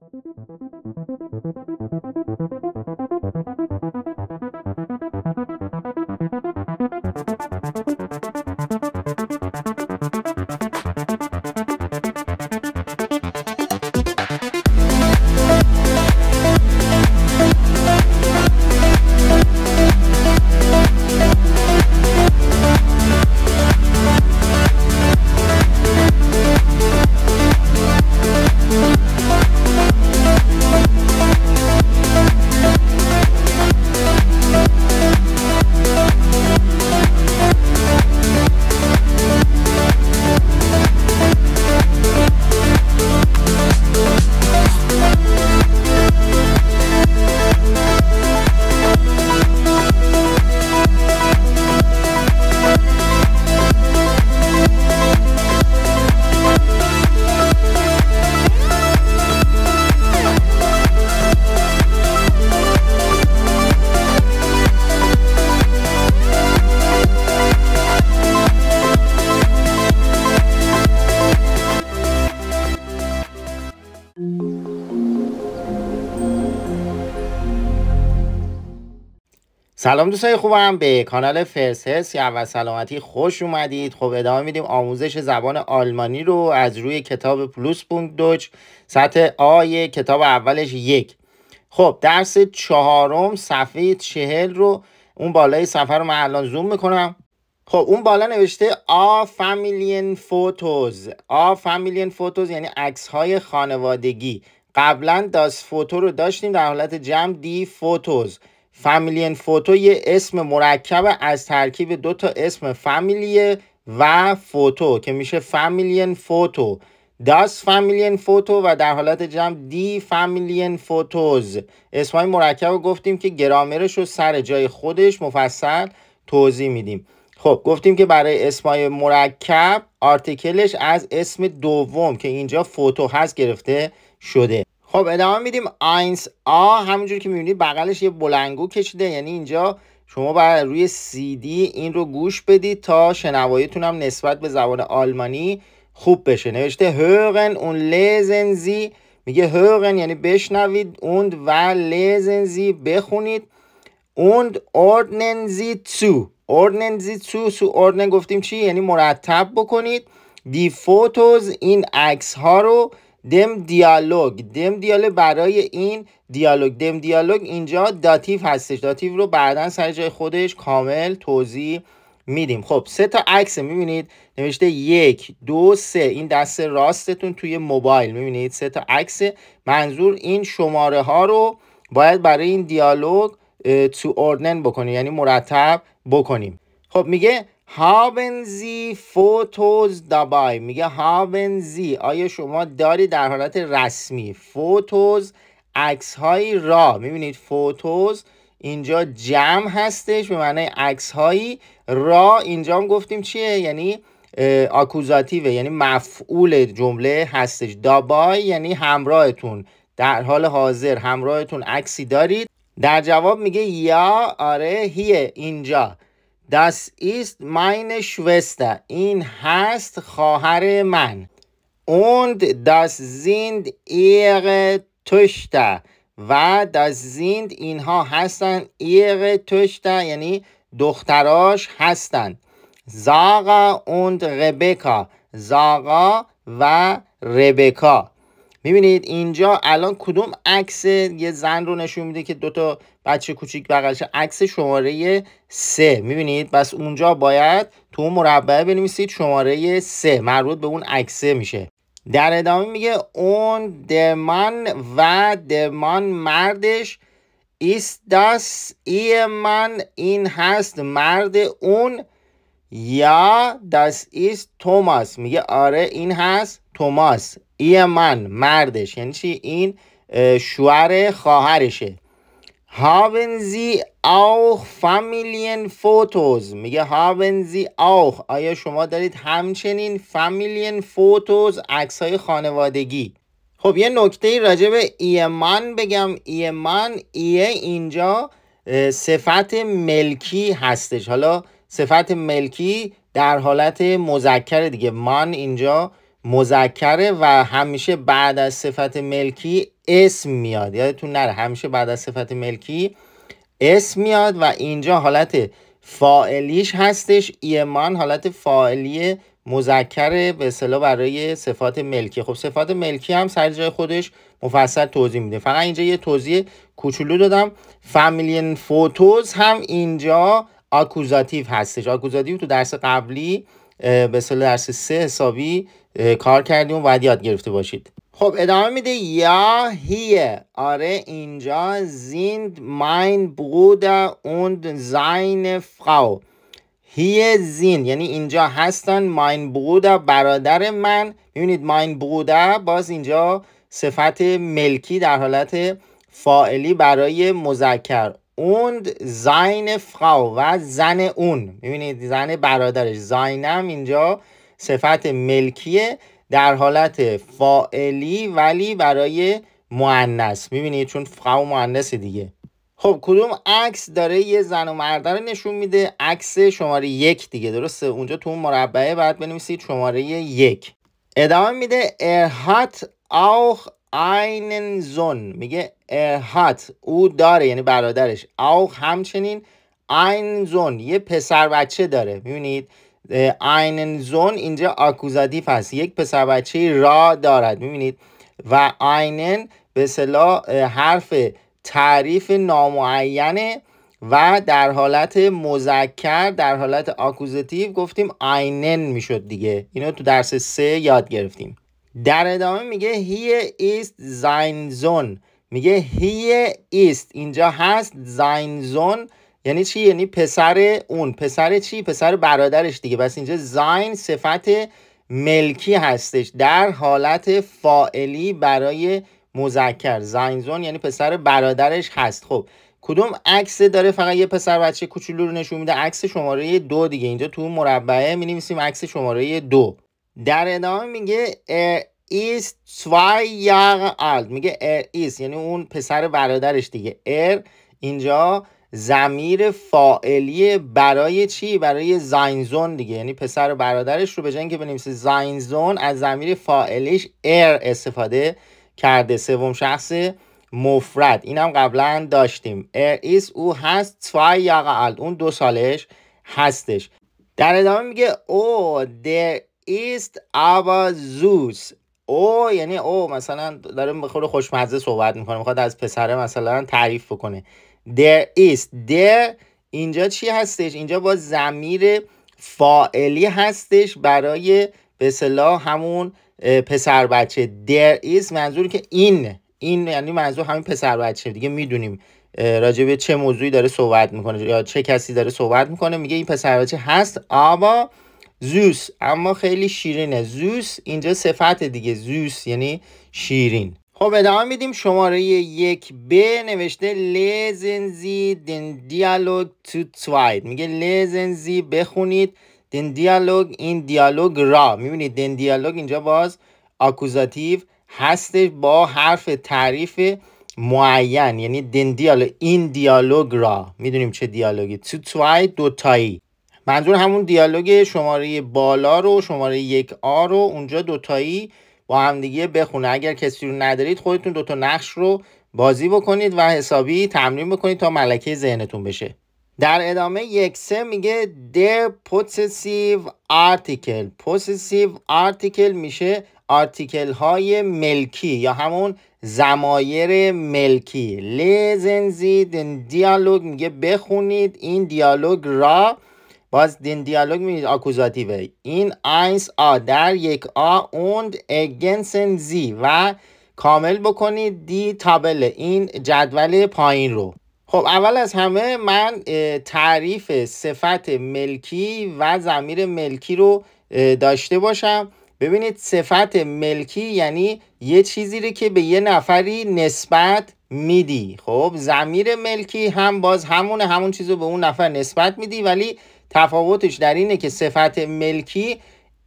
Thank you. سلام دوستای خوبم به کانال فرسس یا اول سلامتی خوش اومدید خب ادامه میدیم آموزش زبان آلمانی رو از روی کتاب پلوس پونک دوچ سطح آی کتاب اولش یک خب درس چهارم صفحه چهل رو اون بالای صفحه رو من الان زوم میکنم خب اون بالا نوشته آ فامیلین فوتوز آ فامیلین فوتوز یعنی عکس های خانوادگی قبلا داس فوتو رو داشتیم در حالت جمع دی فوتوز فامیلی فوتو یه اسم مرکب از ترکیب دو تا اسم فامیلی و فوتو که میشه فامیلین فوتو داس فامیلین فوتو و در حالت جمع دی فامیلین فوتوز اسمای مرکب رو گفتیم که گرامرش رو سر جای خودش مفصل توضیح میدیم خب گفتیم که برای اسمای مرکب آرتیکلش از اسم دوم که اینجا فوتو هست گرفته شده خب ادامه میدیم آینس آ همونجور که میبینید بغلش یه بلنگو کشیده یعنی اینجا شما بر روی سی دی این رو گوش بدید تا شنواییتون هم نسبت به زبان آلمانی خوب بشه نوشته هرن اون لیزن زی میگه هرن یعنی بشنوید اوند و لیزن زی بخونید اوند ordnen زی zu ordnen زی zu سو اردنن گفتیم چی یعنی مرتب بکنید دی فوتوز این عکس ها رو دم دیالوگ دم دیالوگ برای این دیالوگ دم دیالوگ اینجا داتیو هستش داتیو رو بعدا سر جای خودش کامل توضیح میدیم خب سه تا عکس میبینید نوشته یک دو سه این دست راستتون توی موبایل میبینید سه تا عکس منظور این شماره ها رو باید برای این دیالوگ تو اوردن بکنیم یعنی مرتب بکنیم خب میگه haben Sie فوتوز میگه haben Sie آیا شما داری در حالت رسمی فوتوز عکس های را میبینید فوتوز اینجا جمع هستش به معنی عکس های را اینجا هم گفتیم چیه یعنی آکوزاتیوه یعنی مفعول جمله هستش دابای یعنی همراهتون در حال حاضر همراهتون عکسی دارید در جواب میگه یا آره هیه اینجا Das ist meine Schwester. این هست خواهر من. Und das sind ihre Töchter. و das sind اینها هستن ihre Töchter یعنی دختراش هستند. زاغا und ربکا. زاغا و ربکا. میبینید اینجا الان کدوم عکس یه زن رو نشون میده که دوتا بچه کوچیک بغلش عکس شماره سه میبینید بس اونجا باید تو اون مربع بنویسید شماره سه مربوط به اون عکسه میشه در ادامه میگه اون دمان و دمان مردش ایست داس ای من این هست مرد اون یا دست ایست توماس میگه آره این هست توماس ای من مردش یعنی چی این شوهر خواهرشه هاونزی اوخ فامیلین فوتوز میگه هاونزی زی آیا شما دارید همچنین فامیلین عکس های خانوادگی خب یه نکته راجع به من بگم من ایه اینجا صفت ملکی هستش حالا صفت ملکی در حالت مذکر دیگه من اینجا مذکره و همیشه بعد از صفت ملکی اسم میاد یادتون نره همیشه بعد از صفت ملکی اسم میاد و اینجا حالت فاعلیش هستش ایمان حالت فاعلی مذکر به صلاح برای صفات ملکی خب صفات ملکی هم سر جای خودش مفصل توضیح میده فقط اینجا یه توضیح کوچولو دادم فامیلین فوتوز هم اینجا آکوزاتیو هستش آکوزاتیو تو درس قبلی به سال درس سه حسابی کار کردیم و باید یاد گرفته باشید خب ادامه میده یا هیه آره اینجا زیند ماین بود اوند زین فراو هیه زیند یعنی اینجا هستن ماین بروده برادر من یونید ماین بوده باز اینجا صفت ملکی در حالت فائلی برای مذکر اوند زین فراو و زن اون میبینید زن برادرش زینم اینجا صفت ملکیه در حالت فائلی ولی برای معنس میبینید چون فراو معنسه دیگه خب کدوم عکس داره یه زن و مرد رو نشون میده عکس شماره یک دیگه درسته اونجا تو اون مربعه باید بنویسید شماره یک ادامه میده ارهات auch اینن زون میگه هات او داره یعنی برادرش او همچنین اینن زون یه پسر بچه داره میبینید اینن زون اینجا آکوزاتیف هست یک پسر بچه را دارد میبینید و اینن به صلاح حرف تعریف نامعینه و در حالت مذکر در حالت آکوزاتیو گفتیم اینن میشد دیگه اینو تو درس سه یاد گرفتیم در ادامه میگه هی ایست زون میگه هی ایست اینجا هست زون. یعنی چی یعنی پسر اون پسر چی پسر برادرش دیگه بس اینجا زاین صفت ملکی هستش در حالت فائلی برای مذکر زاینزون یعنی پسر برادرش هست خب کدوم عکس داره فقط یه پسر بچه کوچولو رو نشون میده عکس شماره دو دیگه اینجا تو مربعه می نویسیم عکس شماره دو در ادامه میگه is zwei Jahre میگه er یعنی اون پسر برادرش دیگه ار er اینجا زمیر فائلی برای چی؟ برای زاینزون دیگه یعنی پسر برادرش رو به جنگ بنویسه زاینزون از زمیر فائلیش ار er استفاده کرده سوم شخص مفرد اینم قبلا داشتیم ار er ایس او هست توی اون دو سالش هستش در ادامه میگه او oh، در ist aber زوس او یعنی او مثلا داره به خوشمزه صحبت میکنه میخواد از پسره مثلا تعریف بکنه در است در اینجا چی هستش اینجا با زمیر فائلی هستش برای به صلاح همون پسر بچه در ایست منظور که این این یعنی منظور همین پسر بچه دیگه میدونیم راجع چه موضوعی داره صحبت میکنه یا چه کسی داره صحبت میکنه میگه این پسر بچه هست آبا زوس اما خیلی شیرینه زوس اینجا صفت دیگه زوس یعنی شیرین خب ادامه میدیم شماره یک ب نوشته لزنزی دن دیالوگ تو توید میگه لزنزی بخونید دن دیالوگ این دیالوگ را میبینید دن دیالوگ اینجا باز آکوزاتیو هستش با حرف تعریف معین یعنی دن دیالوگ این دیالوگ را میدونیم چه دیالوگی تو توید دوتایی منظور همون دیالوگ شماره بالا رو شماره یک آ رو اونجا دوتایی با همدیگه بخونه اگر کسی رو ندارید خودتون دوتا نقش رو بازی بکنید و حسابی تمرین بکنید تا ملکه ذهنتون بشه در ادامه یک سه میگه the possessive آرتیکل possessive آرتیکل میشه آرتیکل های ملکی یا همون زمایر ملکی لیزنزید دیالوگ میگه بخونید این دیالوگ را باز دین دیالوگ می آکوزاتیو. این اینس آ در یک آ اوند اگنسن زی و کامل بکنید دی تابل این جدول پایین رو خب اول از همه من تعریف صفت ملکی و زمیر ملکی رو داشته باشم ببینید صفت ملکی یعنی یه چیزی رو که به یه نفری نسبت میدی خب زمیر ملکی هم باز همون همون چیز رو به اون نفر نسبت میدی ولی تفاوتش در اینه که صفت ملکی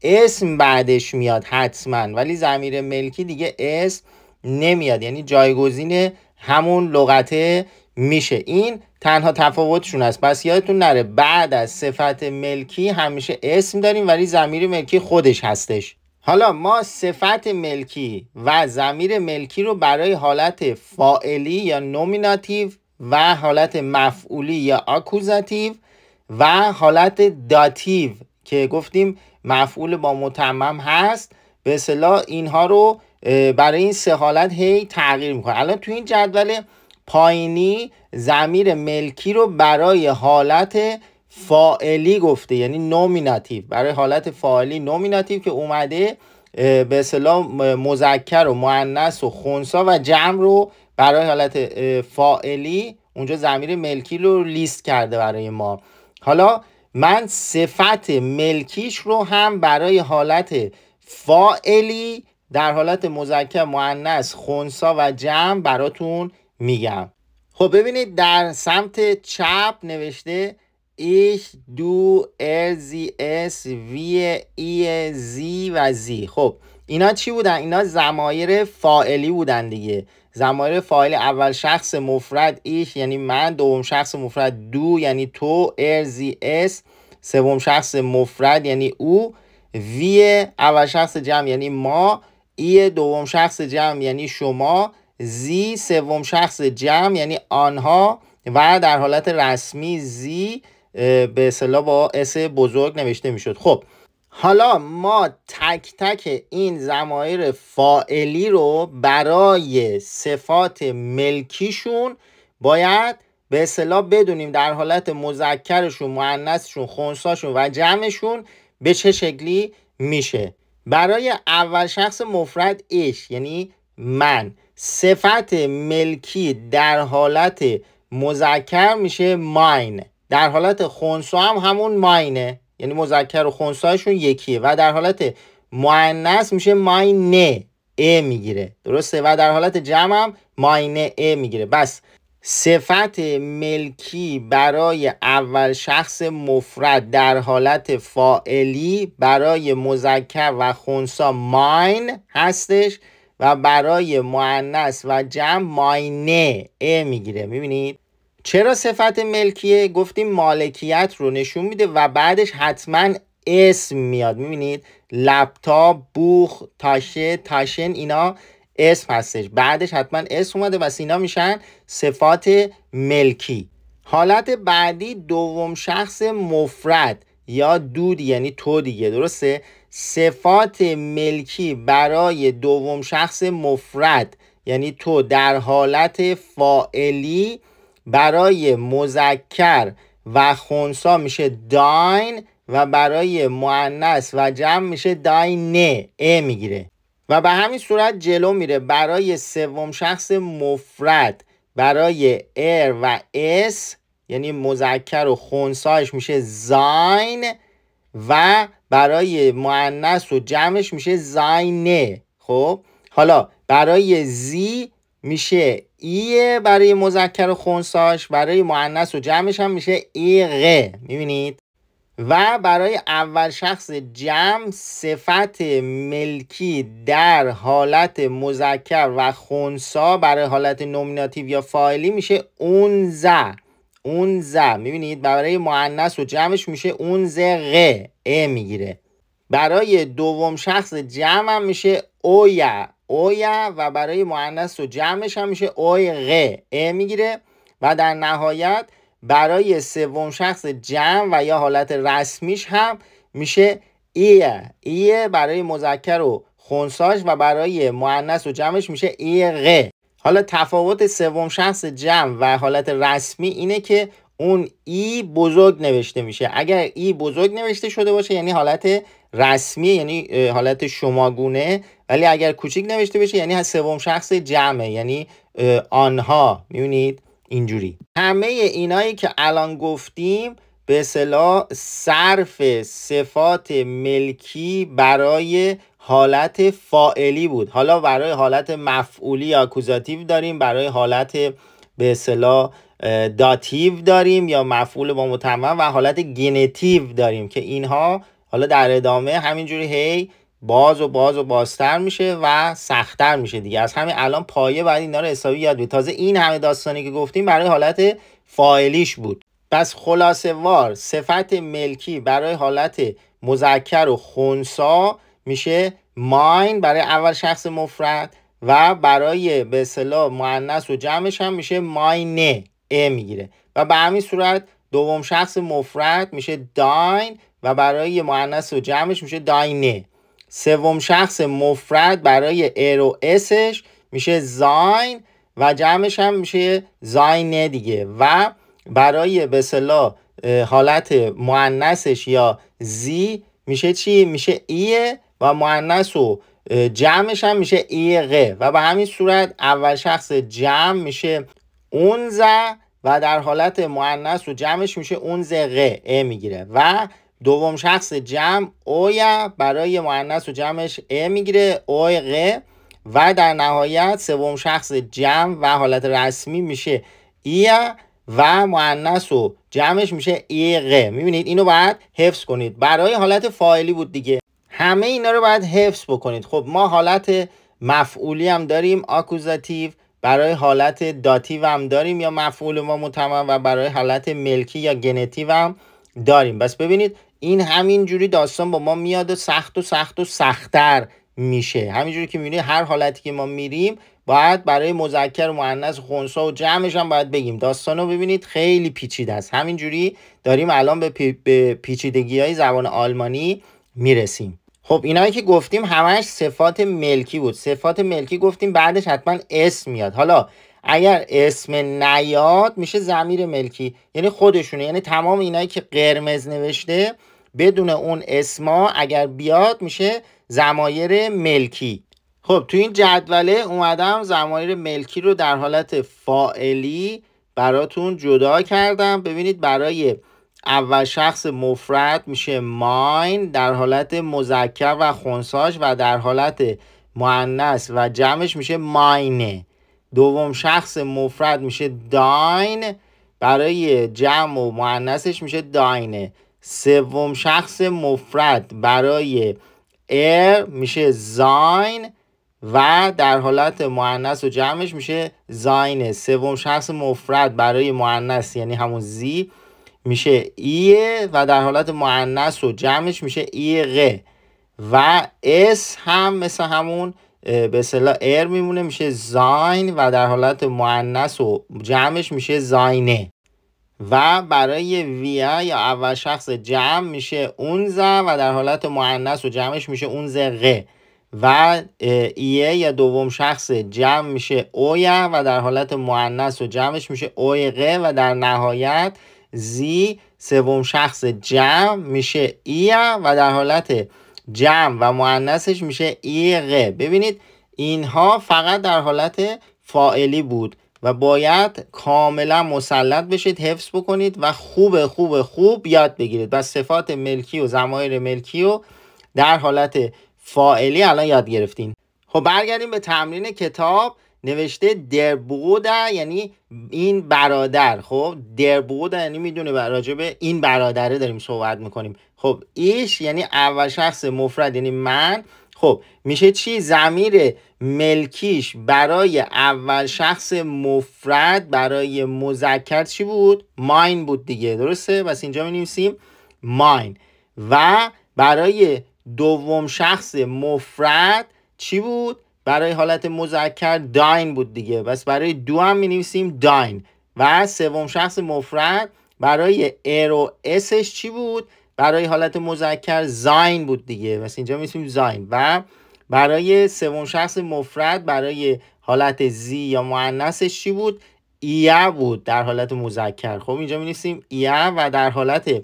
اسم بعدش میاد حتما ولی زمیر ملکی دیگه اسم نمیاد یعنی جایگزین همون لغته میشه این تنها تفاوتشون است پس یادتون نره بعد از صفت ملکی همیشه اسم داریم ولی زمیر ملکی خودش هستش حالا ما صفت ملکی و زمیر ملکی رو برای حالت فائلی یا نومیناتیو و حالت مفعولی یا آکوزاتیو و حالت داتیو که گفتیم مفعول با متمم هست به اصطلاح اینها رو برای این سه حالت هی تغییر میکنه الان تو این جدول پایینی زمیر ملکی رو برای حالت فاعلی گفته یعنی نومیناتیو برای حالت فاعلی نومیناتیو که اومده به اصطلاح مذکر و مؤنث و خونسا و جمع رو برای حالت فاعلی اونجا زمیر ملکی رو لیست کرده برای ما حالا من صفت ملکیش رو هم برای حالت فائلی در حالت مذکر معنیس خونسا و جمع براتون میگم خب ببینید در سمت چپ نوشته ایش دو ار زی اس وی ای زی و زی خب اینا چی بودن؟ اینا زمایر فائلی بودن دیگه زمایر فاعل اول شخص مفرد ایش یعنی من دوم شخص مفرد دو یعنی تو ارزی اس سوم شخص مفرد یعنی او وی اول شخص جمع یعنی ما ای دوم شخص جمع یعنی شما زی سوم شخص جمع یعنی آنها و در حالت رسمی زی به اصطلاح با اس بزرگ نوشته میشد خب حالا ما تک تک این زمایر فائلی رو برای صفات ملکیشون باید به اصطلاح بدونیم در حالت مذکرشون معنسشون خونساشون و جمعشون به چه شکلی میشه برای اول شخص مفرد اش یعنی من صفت ملکی در حالت مذکر میشه ماین در حالت خونسا هم همون ماینه یعنی مذکر و خونسایشون یکیه و در حالت معنیس میشه ماینه ای میگیره درسته و در حالت جمع هم ماینه ای میگیره بس صفت ملکی برای اول شخص مفرد در حالت فائلی برای مذکر و خونسا ماین هستش و برای معنیس و جمع ماینه ای میگیره میبینید چرا صفت ملکیه گفتیم مالکیت رو نشون میده و بعدش حتما اسم میاد میبینید لپتاپ بوخ تاشه تاشن اینا اسم هستش بعدش حتما اسم اومده و اینا میشن صفات ملکی حالت بعدی دوم شخص مفرد یا دود یعنی تو دیگه درسته صفات ملکی برای دوم شخص مفرد یعنی تو در حالت فائلی برای مذکر و خونسا میشه داین و برای معنس و جمع میشه داینه ا میگیره و به همین صورت جلو میره برای سوم شخص مفرد برای ار و اس یعنی مذکر و خونساش میشه زاین و برای معنس و جمعش میشه زاینه خب حالا برای زی میشه ایه برای مذکر و خونساش برای معنیس و جمعش هم میشه ایغه. میبینید و برای اول شخص جمع صفت ملکی در حالت مذکر و خونسا برای حالت نومیناتیو یا فاعلی میشه اون ز اون ز میبینید برای معنیس و جمعش میشه اون ز ا میگیره برای دوم شخص جمع هم میشه اویا اوی و برای معنیس و جمعش هم میشه اوی ا میگیره و در نهایت برای سوم شخص جمع و یا حالت رسمیش هم میشه ای ای برای مذکر و خونساش و برای معنیس و جمعش میشه ای حالا تفاوت سوم شخص جمع و حالت رسمی اینه که اون ای بزرگ نوشته میشه اگر ای بزرگ نوشته شده باشه یعنی حالت رسمی یعنی حالت شماگونه ولی اگر کوچیک نوشته بشه یعنی از سوم شخص جمعه یعنی آنها میونید اینجوری همه اینایی که الان گفتیم به اصطلاح صرف صفات ملکی برای حالت فائلی بود حالا برای حالت مفعولی یا اکوزاتیو داریم برای حالت به اصطلاح داتیو داریم یا مفعول با متمم و حالت گنتیو داریم که اینها حالا در ادامه همینجوری هی باز و باز و بازتر میشه و سختتر میشه دیگه از همین الان پایه بعد اینا رو حسابی یاد بید تازه این همه داستانی که گفتیم برای حالت فاعلیش بود پس خلاصه وار صفت ملکی برای حالت مذکر و خونسا میشه ماین برای اول شخص مفرد و برای به اصطلاح مؤنث و جمعش هم میشه ماینه ا میگیره و به همین صورت دوم شخص مفرد میشه داین و برای مؤنث و جمعش میشه داینه سوم شخص مفرد برای ار و اسش میشه زاین و جمعش هم میشه زاینه دیگه و برای به صلاح حالت معنسش یا زی میشه چی؟ میشه ایه e و معنس و جمعش هم میشه ایقه e و به همین صورت اول شخص جمع میشه اونزه و در حالت معنس و جمعش میشه اونزه غه ا میگیره و دوم شخص جمع اویا برای مؤنث و جمعش ا میگیره اوی غ و در نهایت سوم شخص جمع و حالت رسمی میشه ایا و مؤنث و جمعش میشه ای غ میبینید اینو باید حفظ کنید برای حالت فاعلی بود دیگه همه اینا رو باید حفظ بکنید خب ما حالت مفعولی هم داریم آکوزاتیو برای حالت داتیو هم داریم یا مفعول ما متمم و برای حالت ملکی یا گنتیو هم داریم بس ببینید این جوری داستان با ما میاد و سخت و سخت و سختتر میشه همینجوری که میبینید هر حالتی که ما میریم باید برای مذکر و مؤنث خونسا و جمعش هم باید بگیم داستان رو ببینید خیلی پیچیده است همینجوری داریم الان به, پی... به پیچیدگی های زبان آلمانی میرسیم خب اینایی که گفتیم همش صفات ملکی بود صفات ملکی گفتیم بعدش حتما اسم میاد حالا اگر اسم نیاد میشه زمیر ملکی یعنی خودشونه یعنی تمام اینایی که قرمز نوشته بدون اون اسما اگر بیاد میشه زمایر ملکی خب تو این جدوله اومدم زمایر ملکی رو در حالت فائلی براتون جدا کردم ببینید برای اول شخص مفرد میشه ماین در حالت مذکر و خونساش و در حالت معنیس و جمعش میشه ماینه دوم شخص مفرد میشه داین برای جمع و معنسش میشه داینه سوم شخص مفرد برای ار میشه زاین و در حالت معنس و جمعش میشه زاینه سوم شخص مفرد برای معنس یعنی همون زی میشه ایه و در حالت معنس و جمعش میشه ایغه و اس هم مثل همون به اصطلاح ار میمونه میشه زاین و در حالت مؤنث و جمعش میشه زاینه و برای ویا یا اول شخص جمع میشه اونزه و در حالت مؤنث و جمعش میشه اون زغه و ایه یا دوم شخص جمع میشه اویا و در حالت مؤنث و جمعش میشه اویقه و در نهایت زی سوم شخص جمع میشه ایا و در حالت جمع و معنسش میشه ایغه ببینید اینها فقط در حالت فائلی بود و باید کاملا مسلط بشید حفظ بکنید و خوب خوب خوب یاد بگیرید و صفات ملکی و زمایر ملکی و در حالت فائلی الان یاد گرفتین خب برگردیم به تمرین کتاب نوشته دربودا یعنی این برادر خب دربودا یعنی میدونه راجع به این برادره داریم صحبت میکنیم خب ایش یعنی اول شخص مفرد یعنی من خب میشه چی زمیر ملکیش برای اول شخص مفرد برای مذکر چی بود ماین بود دیگه درسته پس اینجا می ماین و برای دوم شخص مفرد چی بود برای حالت مذکر داین بود دیگه بس برای دو هم می نویسیم داین و سوم شخص مفرد برای ار و اسش چی بود برای حالت مذکر زاین بود دیگه بس اینجا می زاین و برای سوم شخص مفرد برای حالت زی یا معنسش چی بود ایه بود در حالت مذکر خب اینجا می نویسیم ایه و در حالت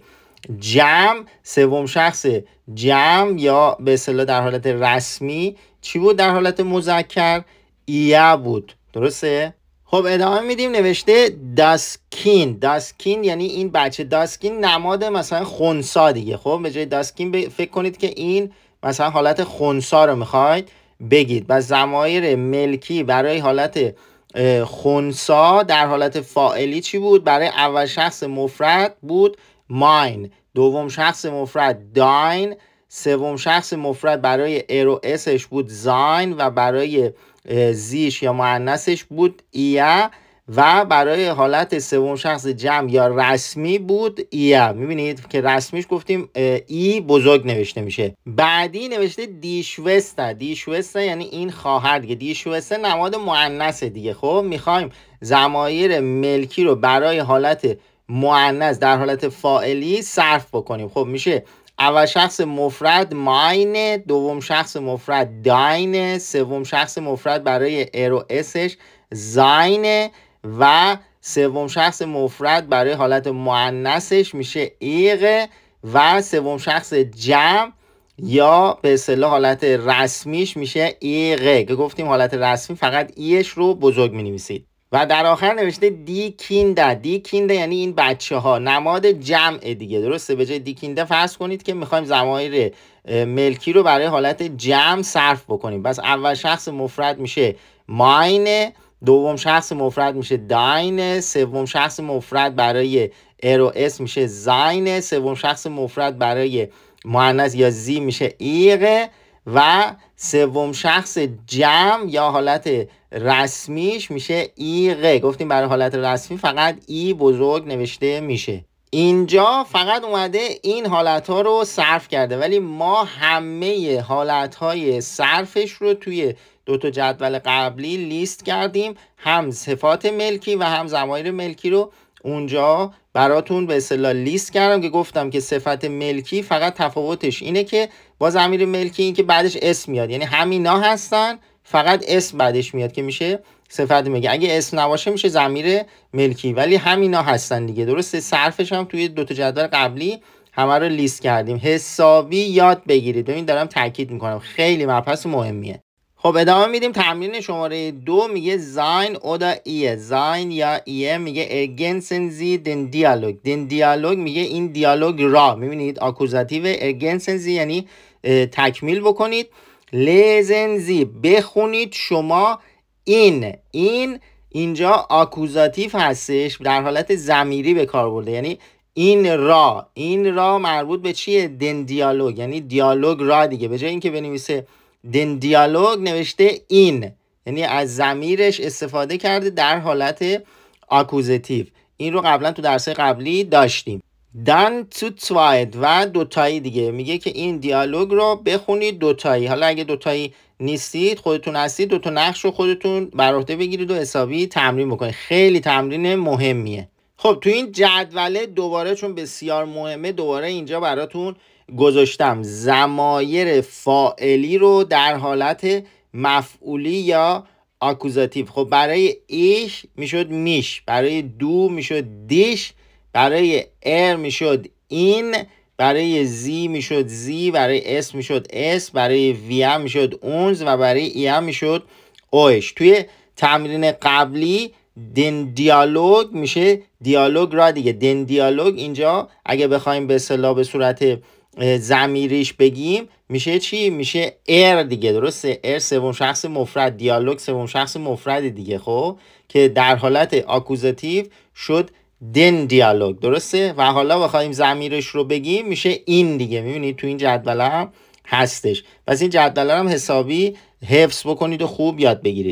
جمع سوم شخص جمع یا به اصطلاح در حالت رسمی چی بود در حالت مذکر ایه بود درسته خب ادامه میدیم نوشته داسکین داسکین یعنی این بچه داسکین نماد مثلا خونسا دیگه خب به جای داسکین فکر کنید که این مثلا حالت خونسا رو میخواید بگید و زمایر ملکی برای حالت خونسا در حالت فائلی چی بود برای اول شخص مفرد بود ماین دوم شخص مفرد داین سوم شخص مفرد برای ارو اسش بود زاین و برای زیش یا معنسش بود ایه و برای حالت سوم شخص جمع یا رسمی بود می میبینید که رسمیش گفتیم ای بزرگ نوشته میشه بعدی نوشته دیشوسته دیشوسته یعنی این خواهر دیگه دیشوسته نماد معنسه دیگه خب میخوایم زمایر ملکی رو برای حالت معنس در حالت فائلی صرف بکنیم خب میشه اول شخص مفرد ماینه دوم شخص مفرد داینه سوم شخص مفرد برای ارو اسش زاینه و سوم شخص مفرد برای حالت معنسش میشه ایغه و سوم شخص جمع یا به اصطلاح حالت رسمیش میشه ایغه که گفتیم حالت رسمی فقط ایش رو بزرگ می نویسید و در آخر نوشته دی کینده دی کینده یعنی این بچه ها نماد جمع دیگه درسته به جای دی کینده فرض کنید که میخوایم زمایر ملکی رو برای حالت جمع صرف بکنیم بس اول شخص مفرد میشه ماینه دوم شخص مفرد میشه داینه سوم شخص مفرد برای ار اس میشه زاینه سوم شخص مفرد برای مؤنث یا زی میشه ایغه و سوم شخص جمع یا حالت رسمیش میشه ایغه گفتیم برای حالت رسمی فقط ای بزرگ نوشته میشه اینجا فقط اومده این حالت ها رو صرف کرده ولی ما همه حالت های صرفش رو توی دو تا جدول قبلی لیست کردیم هم صفات ملکی و هم زمایر ملکی رو اونجا براتون به اصطلاح لیست کردم که گفتم که صفت ملکی فقط تفاوتش اینه که با ضمیر ملکی این که بعدش اسم میاد یعنی همینا هستن فقط اسم بعدش میاد که میشه صفت میگه اگه اسم نباشه میشه ضمیر ملکی ولی همینا هستن دیگه درسته صرفش هم توی دو تا جدول قبلی همه رو لیست کردیم حسابی یاد بگیرید ببین دارم تاکید میکنم خیلی مبحث مهمیه خب ادامه میدیم تمرین شماره دو میگه زاین او دا ایه زاین یا ایه میگه اگنسن زی دن دیالوگ دن دیالوگ میگه این دیالوگ را میبینید آکوزاتیو اگنسن زی یعنی تکمیل بکنید لزن زی بخونید شما این این اینجا آکوزاتیو هستش در حالت زمیری به کار برده یعنی این را این را مربوط به چیه دن دیالوگ یعنی دیالوگ را دیگه به جای اینکه بنویسه دن دیالوگ نوشته این یعنی از زمیرش استفاده کرده در حالت آکوزتیو این رو قبلا تو درس قبلی داشتیم دان تو تواید و دوتایی دیگه میگه که این دیالوگ رو بخونید دوتایی حالا اگه دوتایی نیستید خودتون هستید دوتا نقش رو خودتون بر عهده بگیرید و حسابی تمرین بکنید خیلی تمرین مهمیه خب تو این جدوله دوباره چون بسیار مهمه دوباره اینجا براتون گذاشتم زمایر فائلی رو در حالت مفعولی یا آکوزاتیو خب برای ایش میشد میش برای دو میشد دیش برای ار میشد این برای زی میشد زی برای اس میشد اس برای وی میشد اونز و برای ای میشد اوش توی تمرین قبلی دن دیالوگ میشه دیالوگ را دیگه دن دیالوگ اینجا اگه بخوایم به صلاح به صورت زمیریش بگیم میشه چی میشه ار دیگه درسته ار سوم شخص مفرد دیالوگ سوم شخص مفرد دیگه خب که در حالت آکوزاتیو شد دن دیالوگ درسته و حالا بخوایم زمیرش رو بگیم میشه این دیگه میبینید تو این جدول هم هستش پس این جدول هم حسابی حفظ بکنید و خوب یاد بگیرید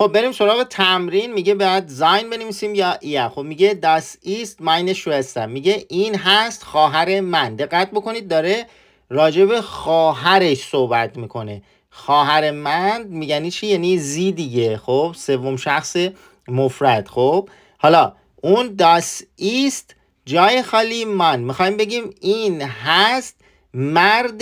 خب بریم سراغ تمرین میگه بعد زاین بنویسیم یا یا خب میگه داس ایست ماین شوستم میگه این هست خواهر من دقت بکنید داره راجب خواهرش صحبت میکنه خواهر من میگنی چی یعنی زی دیگه خب سوم شخص مفرد خب حالا اون داس ایست جای خالی من میخوایم بگیم این هست مرد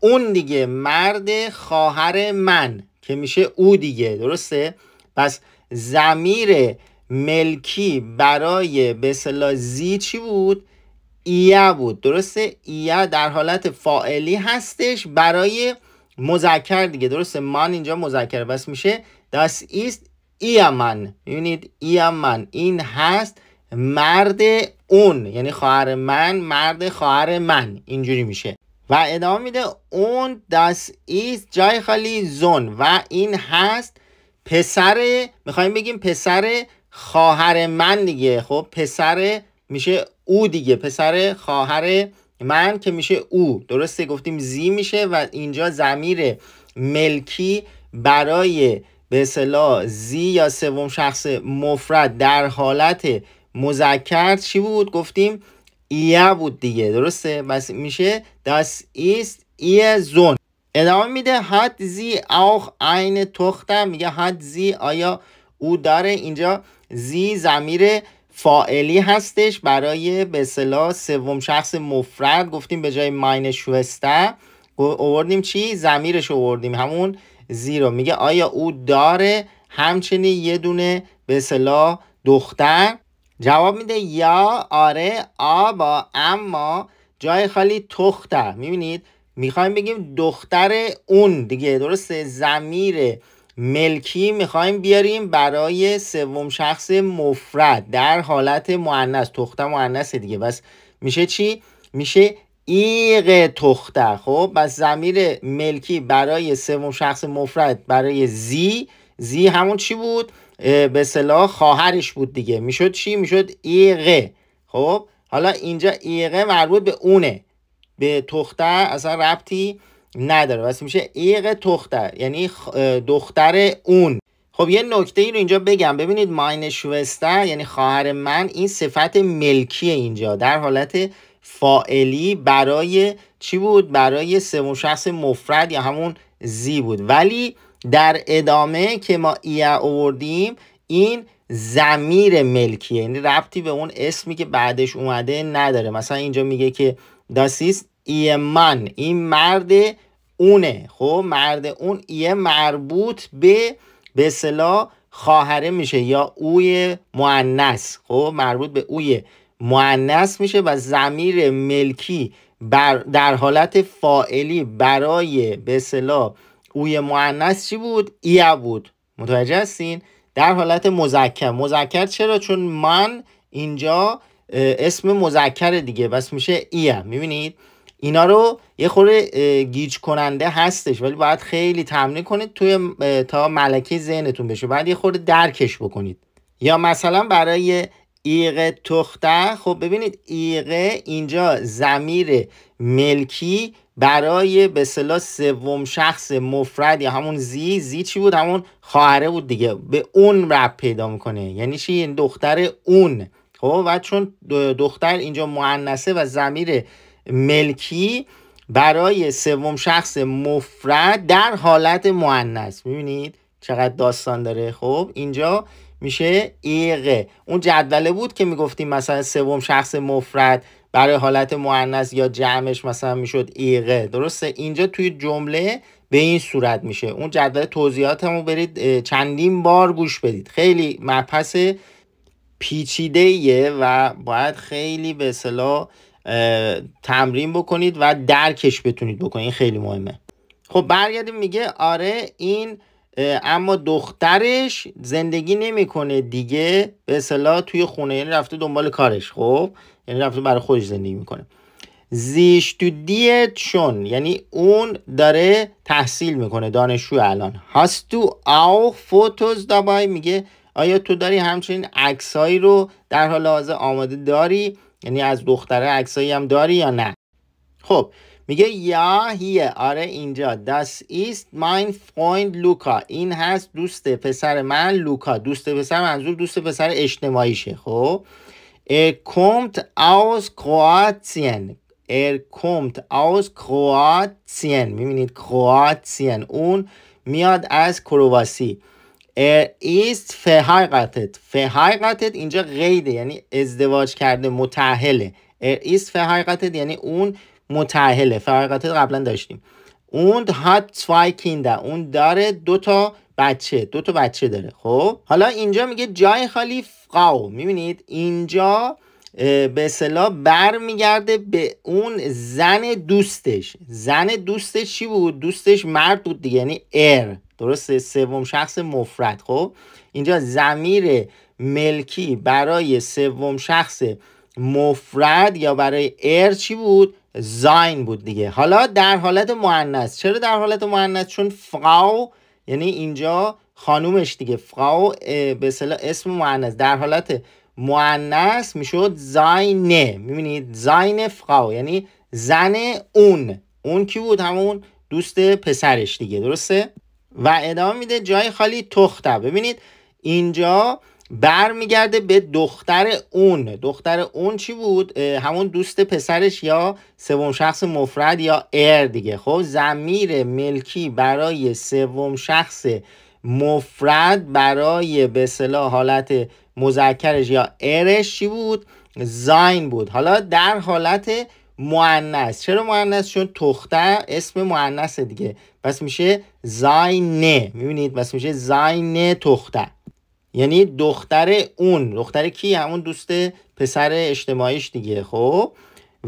اون دیگه مرد خواهر من که میشه او دیگه درسته پس زمیر ملکی برای به زی چی بود؟ ایه بود درسته ایه در حالت فائلی هستش برای مذکر دیگه درسته من اینجا مذکر بس میشه دست ایست ای من میبینید ای من این هست مرد اون یعنی خواهر من مرد خواهر من اینجوری میشه و ادامه میده اون دست ایست جای خالی زون و این هست پسر میخوایم بگیم پسر خواهر من دیگه خب پسر میشه او دیگه پسر خواهر من که میشه او درسته گفتیم زی میشه و اینجا زمیر ملکی برای به اصطلاح زی یا سوم شخص مفرد در حالت مذکر چی بود گفتیم ایه بود دیگه درسته بس میشه دست ایست ایه زون ادامه میده هد زی آخ این تخته میگه هات زی آیا او داره اینجا زی زمیر فائلی هستش برای به صلاح سوم شخص مفرد گفتیم به جای ماین شوسته اووردیم چی زمیرش اووردیم همون زی رو میگه آیا او داره همچنین یه دونه به دختر جواب میده یا آره آبا اما جای خالی تخته میبینید میخوایم بگیم دختر اون دیگه درست زمیر ملکی میخوایم بیاریم برای سوم شخص مفرد در حالت معنیس تخته معنیسه دیگه بس میشه چی؟ میشه ایقه تخته خب بس زمیر ملکی برای سوم شخص مفرد برای زی زی همون چی بود؟ به صلاح خواهرش بود دیگه میشد چی؟ میشد ایقه خب حالا اینجا ایقه مربوط به اونه به تخته اصلا ربطی نداره واسه میشه ایق تخته یعنی دختر اون خب یه نکته ای رو اینجا بگم ببینید ماین شوسته یعنی خواهر من این صفت ملکی اینجا در حالت فائلی برای چی بود برای سوم شخص مفرد یا همون زی بود ولی در ادامه که ما ایه آوردیم این زمیر ملکیه یعنی ربطی به اون اسمی که بعدش اومده نداره مثلا اینجا میگه که Das ist ihr این مرد اونه خب مرد اون یه مربوط به به خواهره میشه یا اوی معنس خب مربوط به اوی معنس میشه و زمیر ملکی بر در حالت فائلی برای به اوی معنس چی بود؟ ایه بود متوجه هستین؟ در حالت مذکر مذکر چرا؟ چون من اینجا اسم مذکر دیگه بس میشه ایه میبینید اینا رو یه خوره گیج کننده هستش ولی باید خیلی تمرین کنید توی تا ملکه ذهنتون بشه بعد یه خورده درکش بکنید یا مثلا برای ایغه تخته خب ببینید ایقه اینجا زمیر ملکی برای به صلاح سوم شخص مفرد یا همون زی زی چی بود همون خواهره بود دیگه به اون رب پیدا میکنه یعنی چی یعنی دختر اون خب و چون دختر اینجا معنسه و زمیر ملکی برای سوم شخص مفرد در حالت معنس میبینید چقدر داستان داره خب اینجا میشه ایقه اون جدوله بود که میگفتیم مثلا سوم شخص مفرد برای حالت معنس یا جمعش مثلا میشد ایقه درسته اینجا توی جمله به این صورت میشه اون جدول توضیحاتمو برید چندین بار گوش بدید خیلی مبحث پیچیده و باید خیلی به اصطلاح تمرین بکنید و درکش بتونید بکنید این خیلی مهمه خب برگردیم میگه آره این اما دخترش زندگی نمیکنه دیگه به اصطلاح توی خونه یعنی رفته دنبال کارش خب یعنی رفته برای خودش زندگی میکنه زیشتودیت چون یعنی اون داره تحصیل میکنه دانشجو الان هاست تو او فوتوز دابای میگه آیا تو داری همچنین عکسایی رو در حال حاضر آماده داری یعنی از دختره عکسایی هم داری یا نه خب میگه یا هیه آره اینجا داس ایست ماین فویند لوکا این هست دوست پسر من لوکا دوست پسر منظور دوست پسر اجتماعیشه خب ار کومت آوز کرواتین ار کومت آوز کرواتین میبینید کرواتین اون میاد از کرواسی ایست فهایقتت فهایقتت اینجا غیده یعنی ازدواج کرده متعهله ist فهایقتت یعنی اون متهله فهایقتت قبلا داشتیم اون هات zwei Kinder اون داره دو تا بچه دو تا بچه داره خب حالا اینجا میگه جای خالی فقاو میبینید اینجا به بر برمیگرده به اون زن دوستش زن دوستش چی بود دوستش مرد بود دیگه یعنی ار درسته سوم شخص مفرد خب اینجا زمیر ملکی برای سوم شخص مفرد یا برای ار چی بود زاین بود دیگه حالا در حالت معنیس چرا در حالت معنیس چون فقاو یعنی اینجا خانومش دیگه فقاو به صلاح اسم معنیس در حالت معنیس میشد زاینه میبینید زاین فقاو یعنی زن اون اون کی بود همون دوست پسرش دیگه درسته و ادامه میده جای خالی تخته ببینید اینجا برمیگرده به دختر اون دختر اون چی بود همون دوست پسرش یا سوم شخص مفرد یا ار دیگه خب زمیر ملکی برای سوم شخص مفرد برای به صلاح حالت مذکرش یا ارش چی بود زاین بود حالا در حالت مؤنث چرا مؤنث چون تخته اسم مؤنثه دیگه پس میشه زاینه میبینید پس میشه زاینه تخته یعنی دختر اون دختر کی همون دوست پسر اجتماعیش دیگه خب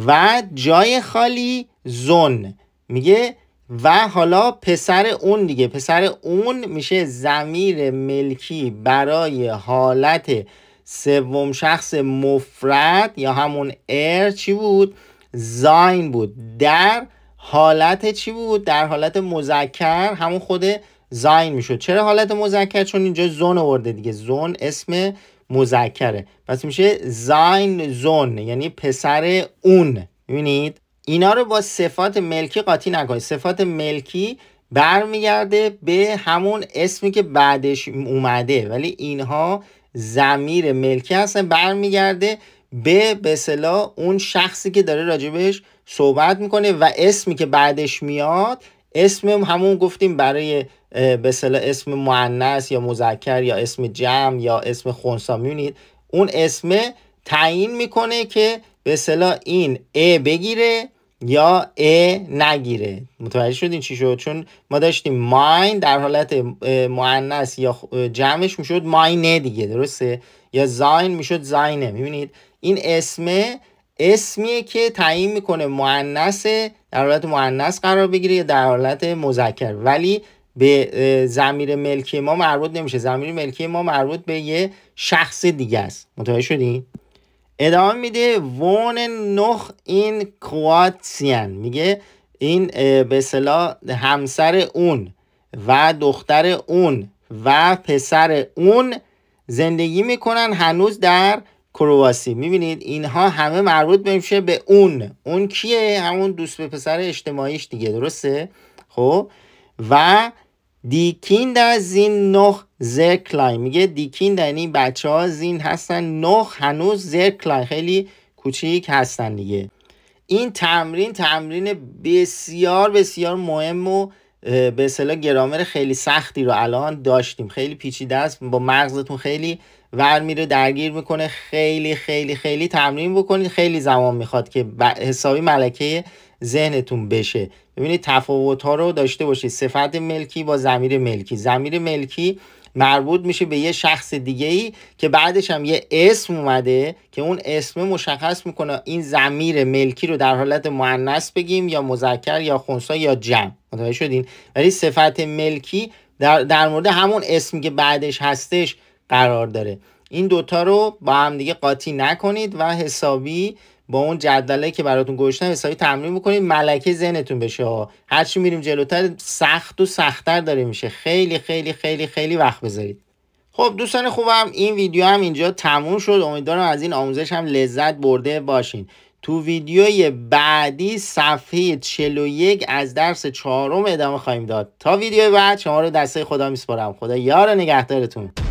و جای خالی زن میگه و حالا پسر اون دیگه پسر اون میشه زمیر ملکی برای حالت سوم شخص مفرد یا همون ار چی بود زاین بود در حالت چی بود در حالت مذکر همون خود زاین میشد چرا حالت مذکر چون اینجا زون آورده دیگه زون اسم مذکره پس میشه زاین زون یعنی پسر اون میبینید اینا رو با صفات ملکی قاطی نکنید صفات ملکی برمیگرده به همون اسمی که بعدش اومده ولی اینها زمیر ملکی هستن برمیگرده به بسلا اون شخصی که داره راجبش صحبت میکنه و اسمی که بعدش میاد اسم همون گفتیم برای بسلا اسم معنس یا مذکر یا اسم جمع یا اسم خونسا میونید اون اسم تعیین میکنه که بسلا این ا بگیره یا ا نگیره متوجه شدین چی شد چون ما داشتیم ماین در حالت معنس یا جمعش میشد ماینه دیگه درسته یا زاین میشد زاینه میبینید این اسمه اسمیه که تعیین میکنه مؤنث در حالت مؤنث قرار بگیره یا در حالت مذکر ولی به زمیر ملکی ما مربوط نمیشه زمیر ملکی ما مربوط به یه شخص دیگه است متوجه شدی؟ ادامه میده وون نخ این کواتسین میگه این به همسر اون و دختر اون و پسر اون زندگی میکنن هنوز در کرواسی میبینید اینها همه مربوط میشه به اون اون کیه همون دوست به پسر اجتماعیش دیگه درسته خب و دیکین در زین نخ زرکلای میگه دیکین در این یعنی بچه ها زین هستن نخ هنوز زرکلای خیلی کوچیک هستن دیگه این تمرین تمرین بسیار بسیار مهم و به اصطلاح گرامر خیلی سختی رو الان داشتیم خیلی پیچیده است با مغزتون خیلی ور میره درگیر میکنه خیلی خیلی خیلی تمرین بکنید خیلی زمان میخواد که حسابی ملکه ذهنتون بشه ببینید تفاوت ها رو داشته باشید صفت ملکی با زمیر ملکی زمیر ملکی مربوط میشه به یه شخص دیگه ای که بعدش هم یه اسم اومده که اون اسم مشخص میکنه این زمیر ملکی رو در حالت معنس بگیم یا مذکر یا خونسا یا جمع متوجه شدین ولی صفت ملکی در, در مورد همون اسمی که بعدش هستش قرار داره این دوتا رو با هم دیگه قاطی نکنید و حسابی با اون جدوله که براتون گوشتم حسابی تمرین بکنید ملکه ذهنتون بشه ها هرچی میریم جلوتر سخت و سختتر داره میشه خیلی خیلی خیلی خیلی وقت بذارید خب دوستان خوبم این ویدیو هم اینجا تموم شد امیدوارم از این آموزش هم لذت برده باشین تو ویدیوی بعدی صفحه 41 از درس چهارم ادامه خواهیم داد تا ویدیو بعد شما رو دسته خدا میسپارم خدا یار نگهدارتون